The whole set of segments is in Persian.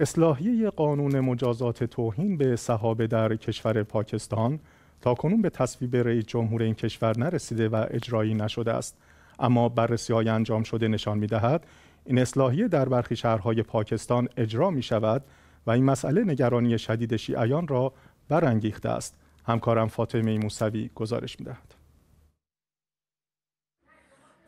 اصلاحیه قانون مجازات توهین به صحابه در کشور پاکستان تا کنون به تصویب رئیس جمهور این کشور نرسیده و اجرایی نشده است اما بررسی های انجام شده نشان می دهد این اصلاحیه در برخی شهرهای پاکستان اجرا می شود و این مسئله نگرانی شدید شیعیان را برانگیخته است همکارم فاطمه موسوی گزارش می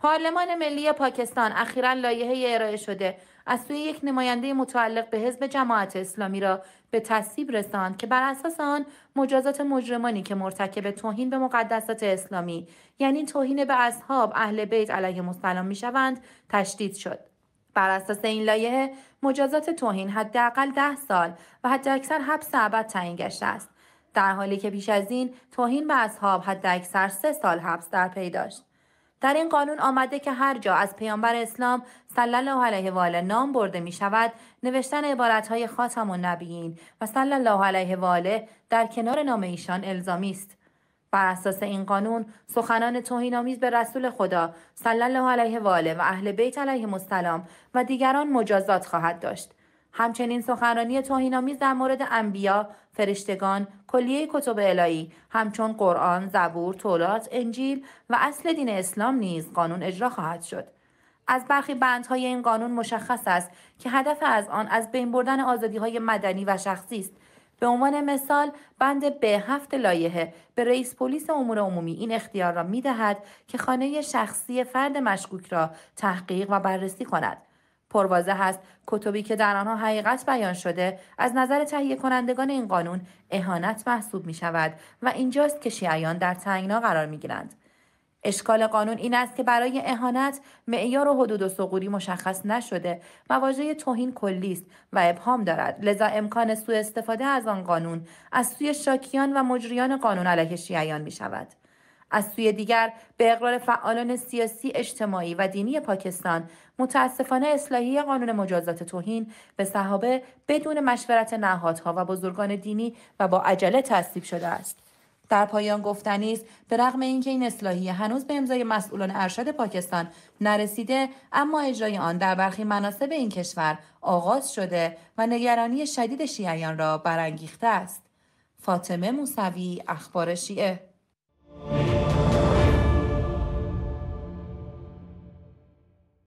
پارلمان ملی پاکستان اخیرا لایحه ارائه شده از سوی یک نماینده متعلق به حزب جماعت اسلامی را به تصویب رساند که بر اساس آن مجازات مجرمانی که مرتکب توهین به مقدسات اسلامی یعنی توهین به اصحاب اهل بیت علیهم السلام میشوند تشدید شد بر اساس این لایحه مجازات توهین حداقل ده سال و حداکثر حبس ابد تعیین گشته است در حالی که پیش از این توهین به اصحاب حداکثر سه سال حبس در پی داشت در این قانون آمده که هر جا از پیامبر اسلام صلی الله علیه و آله نام برده می شود نوشتن عبارت های خاتم و و, و صلی الله علیه و آله در کنار نام ایشان الزامی است بر اساس این قانون سخنان توهینآمیز به رسول خدا صلی الله علیه و آله و اهل بیت علیهم السلام و دیگران مجازات خواهد داشت همچنین سخنرانی توهینآمیز در مورد انبیا فرشتگان کلیه کتب الهی همچون قرآن زبور تولات، انجیل و اصل دین اسلام نیز قانون اجرا خواهد شد از برخی بندهای این قانون مشخص است که هدف از آن از بین بردن های مدنی و شخصی است به عنوان مثال بند به هفت لایحه به رئیس پلیس امور عمومی این اختیار را میدهد که خانه شخصی فرد مشکوک را تحقیق و بررسی کند پروازه است کتبی که در آنها حقیقت بیان شده از نظر تهیه کنندگان این قانون اهانت محسوب می شود و اینجاست که شیعیان در تنگنا قرار می گیرند. اشکال قانون این است که برای اهانت معیار و حدود و سقوری مشخص نشده و واژه توهین کلی است و ابهام دارد لذا امکان سوء استفاده از آن قانون از سوی شاکیان و مجریان قانون علیه شیعیان می شود. از سوی دیگر به اقرار فعالان سیاسی اجتماعی و دینی پاکستان متاسفانه اصلاحی قانون مجازات توهین به صحابه بدون مشورت نهادها و بزرگان دینی و با عجله تصویب شده است در پایان گفتنی است به رغم اینکه این اصلاحیه هنوز به امضای مسئولان ارشد پاکستان نرسیده اما اجرای آن در برخی مناسب این کشور آغاز شده و نگرانی شدید شیعیان را برانگیخته است فاطمه موسوی اخبار شیعه